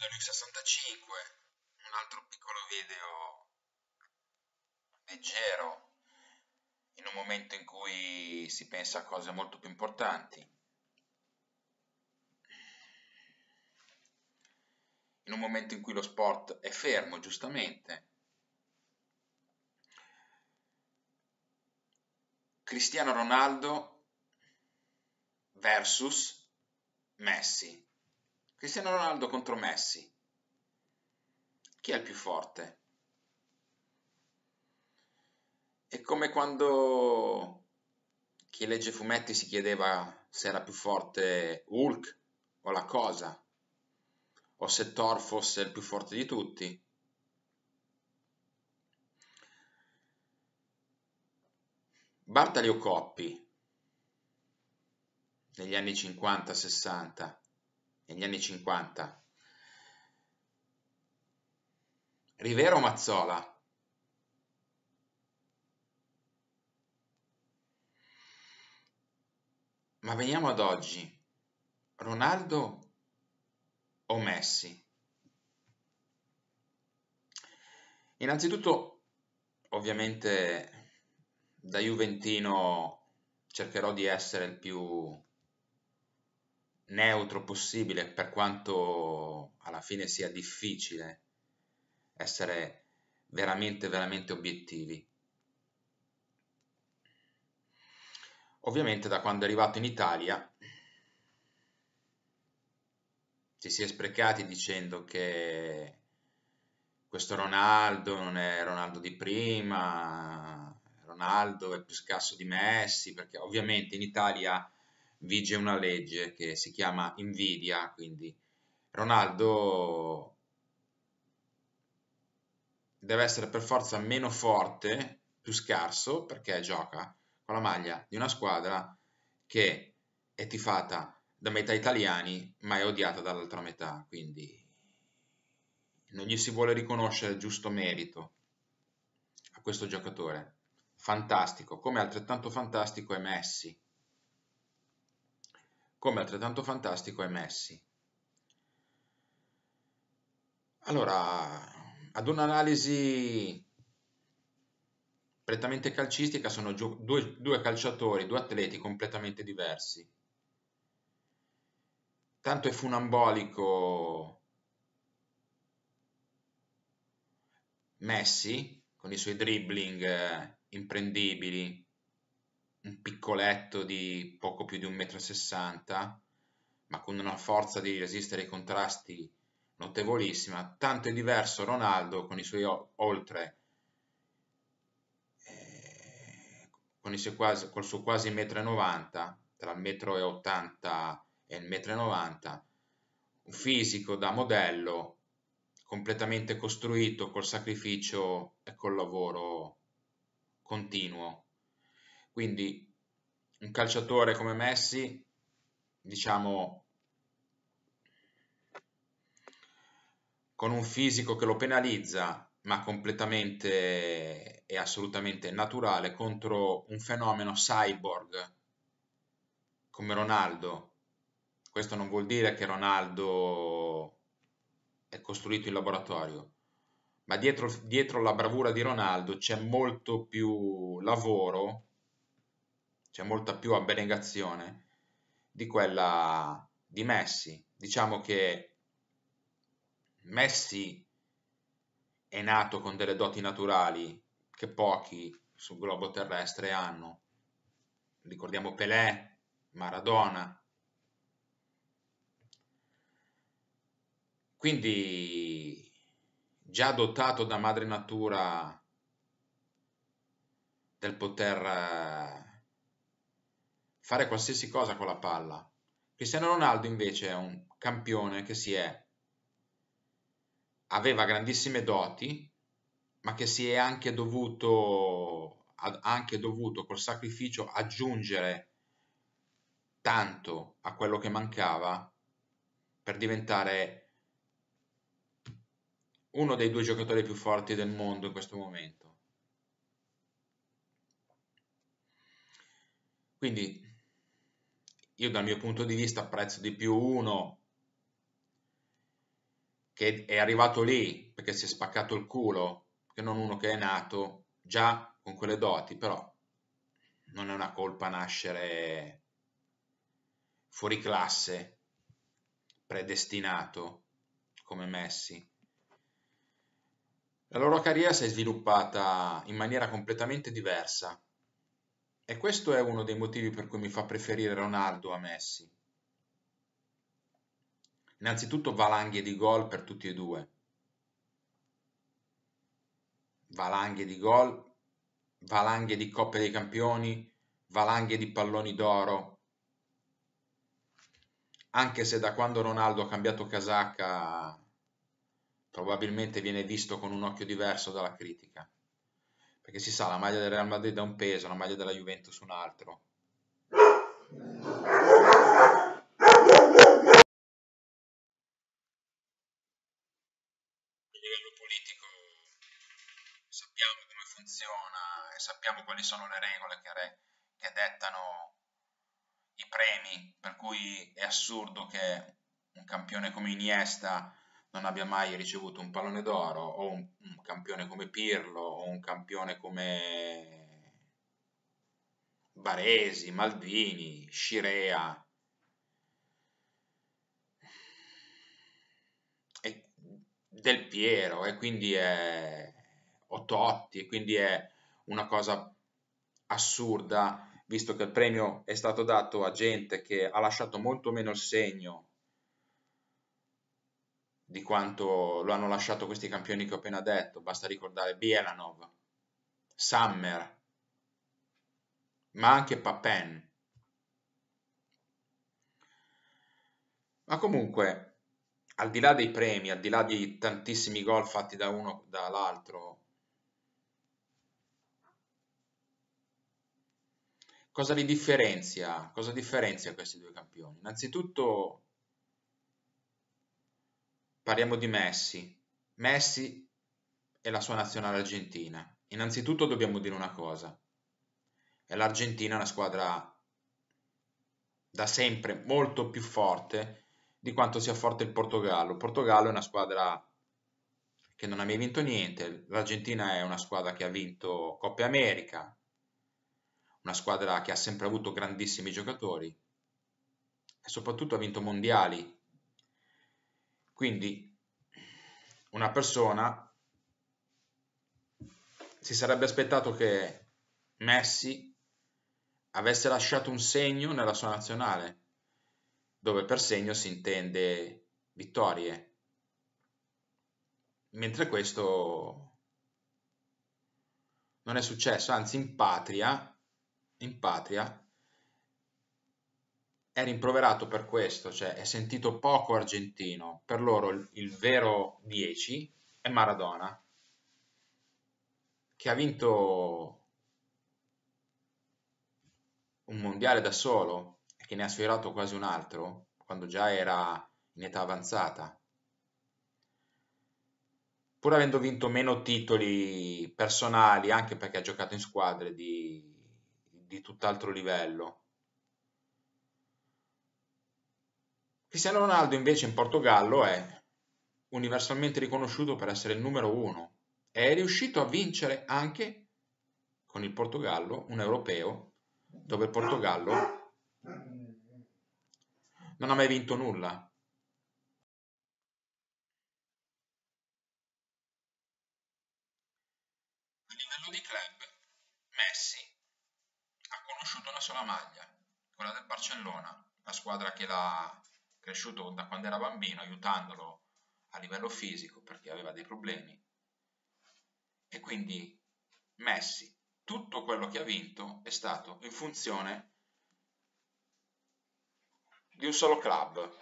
dell'UX65, un altro piccolo video leggero in un momento in cui si pensa a cose molto più importanti. In un momento in cui lo sport è fermo, giustamente. Cristiano Ronaldo versus Messi. Cristiano Ronaldo contro Messi. Chi è il più forte? È come quando chi legge fumetti si chiedeva se era più forte Hulk o la cosa, o se Thor fosse il più forte di tutti. Bartali o Coppi negli anni 50-60 negli anni 50. Rivero Mazzola? Ma veniamo ad oggi. Ronaldo o Messi? Innanzitutto, ovviamente, da Juventino cercherò di essere il più neutro possibile, per quanto alla fine sia difficile essere veramente, veramente obiettivi. Ovviamente da quando è arrivato in Italia ci si è sprecati dicendo che questo Ronaldo non è Ronaldo di prima, Ronaldo è più scasso di Messi, perché ovviamente in Italia vige una legge che si chiama invidia, quindi Ronaldo deve essere per forza meno forte, più scarso, perché gioca con la maglia di una squadra che è tifata da metà italiani, ma è odiata dall'altra metà, quindi non gli si vuole riconoscere il giusto merito a questo giocatore. Fantastico, come altrettanto fantastico è Messi, come altrettanto fantastico è Messi. Allora, ad un'analisi prettamente calcistica sono due, due calciatori, due atleti completamente diversi. Tanto è funambolico Messi con i suoi dribbling eh, imprendibili, un piccoletto di poco più di 1,60 m, ma con una forza di resistere ai contrasti notevolissima, tanto è diverso Ronaldo con i suoi oltre eh, con il suo quasi, col suo quasi 1,90 m, tra il 1,80 m e il 1,90 m, un fisico da modello completamente costruito col sacrificio e col lavoro continuo quindi un calciatore come Messi, diciamo, con un fisico che lo penalizza, ma completamente e assolutamente naturale, contro un fenomeno cyborg come Ronaldo. Questo non vuol dire che Ronaldo è costruito in laboratorio, ma dietro, dietro la bravura di Ronaldo c'è molto più lavoro c'è molta più abnegazione di quella di Messi. Diciamo che Messi è nato con delle doti naturali che pochi sul globo terrestre hanno. Ricordiamo Pelé, Maradona. Quindi già dotato da madre natura del poter eh, fare qualsiasi cosa con la palla. Cristiano Ronaldo invece è un campione che si è aveva grandissime doti, ma che si è anche dovuto, anche dovuto col sacrificio aggiungere tanto a quello che mancava per diventare uno dei due giocatori più forti del mondo in questo momento. Quindi io dal mio punto di vista apprezzo di più uno che è arrivato lì perché si è spaccato il culo, che non uno che è nato già con quelle doti, però non è una colpa nascere fuori classe, predestinato come Messi. La loro carriera si è sviluppata in maniera completamente diversa e questo è uno dei motivi per cui mi fa preferire Ronaldo a Messi. Innanzitutto valanghe di gol per tutti e due. Valanghe di gol, valanghe di Coppe dei Campioni, valanghe di palloni d'oro. Anche se da quando Ronaldo ha cambiato casacca probabilmente viene visto con un occhio diverso dalla critica. Perché si sa, la maglia del Real Madrid ha un peso, la maglia della Juventus un altro. A livello politico sappiamo come funziona e sappiamo quali sono le regole che, re, che dettano i premi, per cui è assurdo che un campione come Iniesta non abbia mai ricevuto un pallone d'oro o un, un campione come Pirlo o un campione come Baresi, Maldini, Scirea. Del Piero e quindi è Ototti, e quindi è una cosa assurda, visto che il premio è stato dato a gente che ha lasciato molto meno il segno di quanto lo hanno lasciato questi campioni che ho appena detto, basta ricordare Bielanov, Summer, ma anche Papen. Ma comunque, al di là dei premi, al di là di tantissimi gol fatti da uno o dall'altro, cosa li differenzia? Cosa differenzia questi due campioni? Innanzitutto Parliamo di Messi. Messi e la sua nazionale argentina. Innanzitutto dobbiamo dire una cosa. È l'Argentina una squadra da sempre molto più forte di quanto sia forte il Portogallo. Il Portogallo è una squadra che non ha mai vinto niente. L'Argentina è una squadra che ha vinto Coppa America, una squadra che ha sempre avuto grandissimi giocatori e soprattutto ha vinto mondiali quindi una persona si sarebbe aspettato che Messi avesse lasciato un segno nella sua nazionale, dove per segno si intende vittorie, mentre questo non è successo, anzi in patria, in patria è rimproverato per questo, cioè è sentito poco argentino. Per loro il, il vero 10 è Maradona, che ha vinto un mondiale da solo e che ne ha sfiorato quasi un altro quando già era in età avanzata. Pur avendo vinto meno titoli personali, anche perché ha giocato in squadre di, di tutt'altro livello, Cristiano Ronaldo invece in Portogallo è universalmente riconosciuto per essere il numero uno. È riuscito a vincere anche con il Portogallo un europeo dove il Portogallo non ha mai vinto nulla. A livello di club, Messi ha conosciuto una sola maglia, quella del Barcellona, la squadra che l'ha cresciuto da quando era bambino aiutandolo a livello fisico perché aveva dei problemi. E quindi Messi, tutto quello che ha vinto è stato in funzione di un solo club.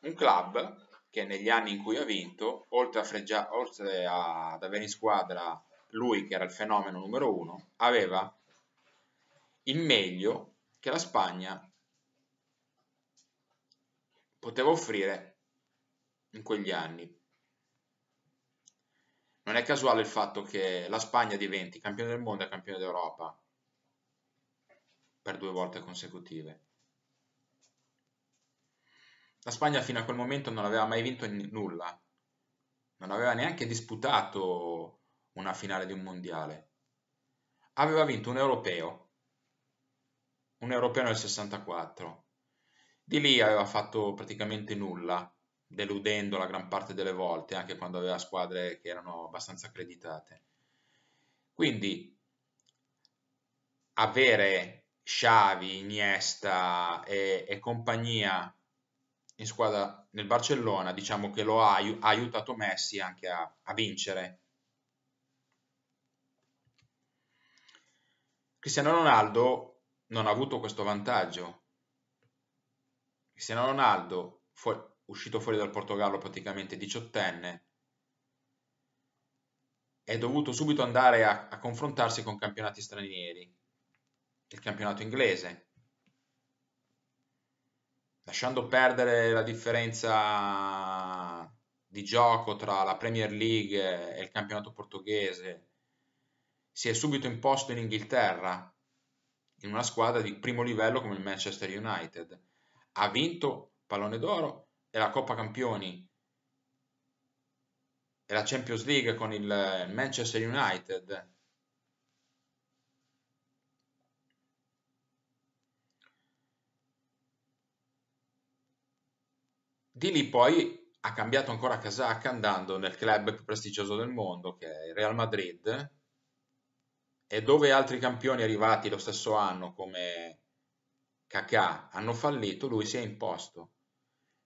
Un club che negli anni in cui ha vinto, oltre, a freggia, oltre ad avere in squadra lui che era il fenomeno numero uno, aveva il meglio che la Spagna poteva offrire in quegli anni. Non è casuale il fatto che la Spagna diventi campione del mondo e campione d'Europa per due volte consecutive. La Spagna fino a quel momento non aveva mai vinto nulla, non aveva neanche disputato una finale di un mondiale. Aveva vinto un europeo, un europeo nel 64, di lì aveva fatto praticamente nulla, deludendo la gran parte delle volte, anche quando aveva squadre che erano abbastanza accreditate. Quindi avere Xavi, Iniesta e, e compagnia in squadra nel Barcellona, diciamo che lo ha, ha aiutato Messi anche a, a, vincere. Cristiano Ronaldo non ha avuto questo vantaggio Cristiano Ronaldo, fuori, uscito fuori dal Portogallo praticamente diciottenne, è dovuto subito andare a, a confrontarsi con campionati stranieri, il campionato inglese, lasciando perdere la differenza di gioco tra la Premier League e il campionato portoghese, si è subito imposto in Inghilterra, in una squadra di primo livello come il Manchester United ha vinto pallone d'oro e la Coppa Campioni e la Champions League con il Manchester United. Di lì poi ha cambiato ancora casacca andando nel club più prestigioso del mondo che è il Real Madrid e dove altri campioni arrivati lo stesso anno come Kakà hanno fallito, lui si è imposto,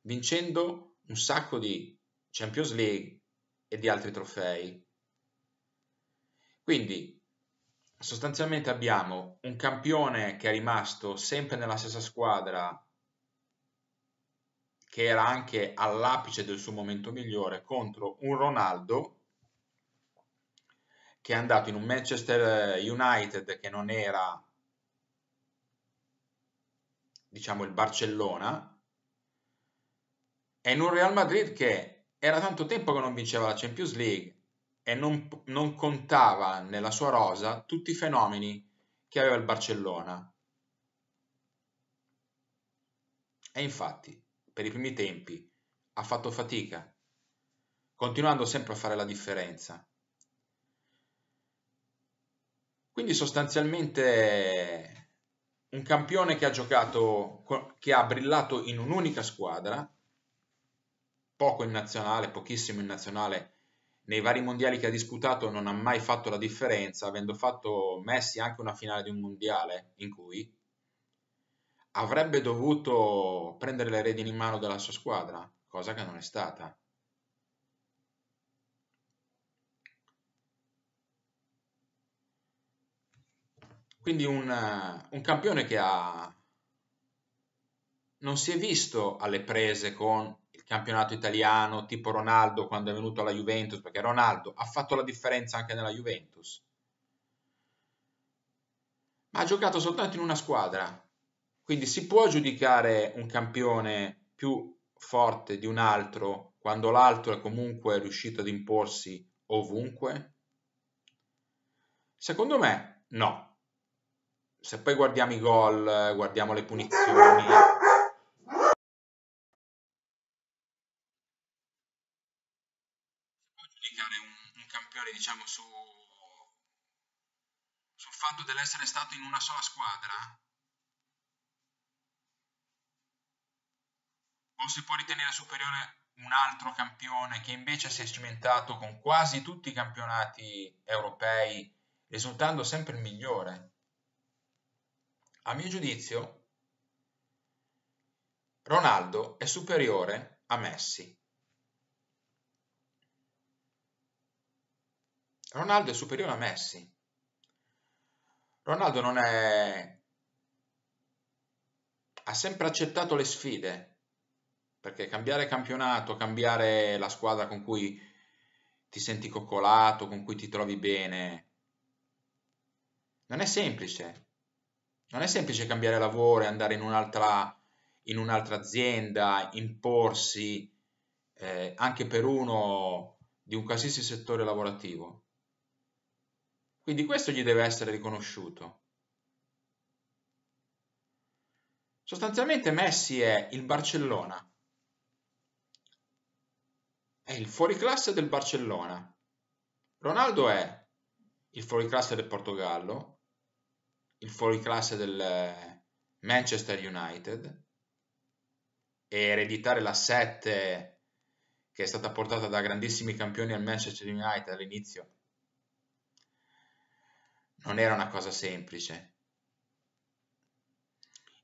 vincendo un sacco di Champions League e di altri trofei. Quindi sostanzialmente abbiamo un campione che è rimasto sempre nella stessa squadra che era anche all'apice del suo momento migliore contro un Ronaldo che è andato in un Manchester United che non era diciamo, il Barcellona, e in un Real Madrid che era tanto tempo che non vinceva la Champions League e non, non contava nella sua rosa tutti i fenomeni che aveva il Barcellona. E infatti, per i primi tempi, ha fatto fatica, continuando sempre a fare la differenza. Quindi sostanzialmente un campione che ha giocato, che ha brillato in un'unica squadra, poco in nazionale, pochissimo in nazionale, nei vari mondiali che ha disputato non ha mai fatto la differenza, avendo fatto Messi anche una finale di un mondiale in cui avrebbe dovuto prendere le redini in mano della sua squadra, cosa che non è stata. Quindi un, eh, un campione che ha, non si è visto alle prese con il campionato italiano, tipo Ronaldo quando è venuto alla Juventus, perché Ronaldo ha fatto la differenza anche nella Juventus. Ma ha giocato soltanto in una squadra. Quindi si può giudicare un campione più forte di un altro quando l'altro è comunque riuscito ad imporsi ovunque? Secondo me no se poi guardiamo i gol, guardiamo le punizioni, giudicare diciamo, su, sul fatto dell'essere stato in una sola squadra? O si può ritenere superiore un altro campione che invece si è cimentato con quasi tutti i campionati europei, risultando sempre il migliore? A mio giudizio, Ronaldo è superiore a Messi. Ronaldo è superiore a Messi. Ronaldo non è... ha sempre accettato le sfide, perché cambiare campionato, cambiare la squadra con cui ti senti coccolato, con cui ti trovi bene, non è semplice non è semplice cambiare lavoro e andare in un'altra, in un'altra azienda, imporsi eh, anche per uno di un qualsiasi settore lavorativo. Quindi questo gli deve essere riconosciuto. Sostanzialmente Messi è il Barcellona, è il fuoriclasse del Barcellona. Ronaldo è il fuoriclasse del Portogallo, il fuoriclasse del eh, Manchester United e ereditare la 7 che è stata portata da grandissimi campioni al Manchester United all'inizio non era una cosa semplice.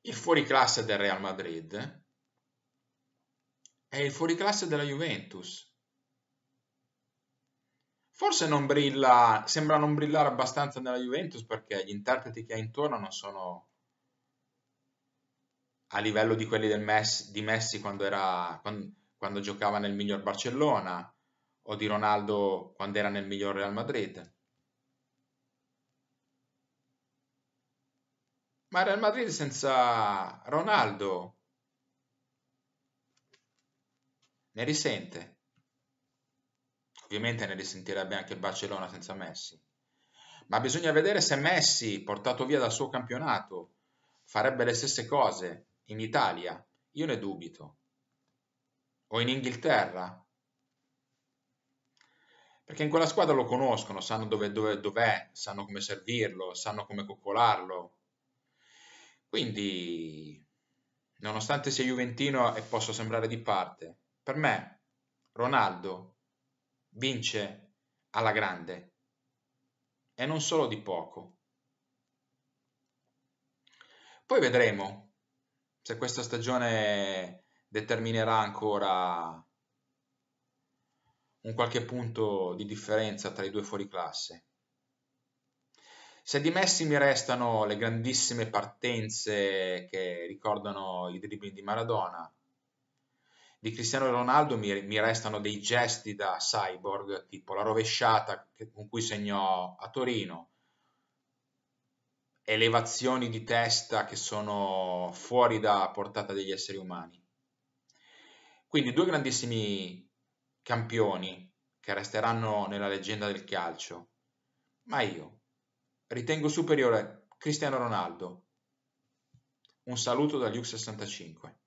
Il fuoriclasse del Real Madrid è il fuoriclasse della Juventus Forse non brilla, sembra non brillare abbastanza nella Juventus perché gli interpreti che ha intorno non sono a livello di quelli Messi, di Messi quando, era, quando, quando giocava nel miglior Barcellona o di Ronaldo quando era nel miglior Real Madrid. Ma Real Madrid senza Ronaldo ne risente. Ovviamente ne risentirebbe anche il Barcellona senza Messi. Ma bisogna vedere se Messi, portato via dal suo campionato, farebbe le stesse cose in Italia. Io ne dubito. O in Inghilterra. Perché in quella squadra lo conoscono, sanno dove, dove, dov'è, sanno come servirlo, sanno come coccolarlo. Quindi, nonostante sia Juventino e possa sembrare di parte, per me Ronaldo vince alla grande e non solo di poco. Poi vedremo se questa stagione determinerà ancora un qualche punto di differenza tra i due fuoriclasse. Se di Messi mi restano le grandissime partenze che ricordano i dribbling di Maradona, di Cristiano Ronaldo mi, mi, restano dei gesti da cyborg, tipo la rovesciata che, con cui segnò a Torino, elevazioni di testa che sono fuori da portata degli esseri umani. Quindi due grandissimi campioni che resteranno nella leggenda del calcio, ma io ritengo superiore Cristiano Ronaldo. Un saluto da Luke 65.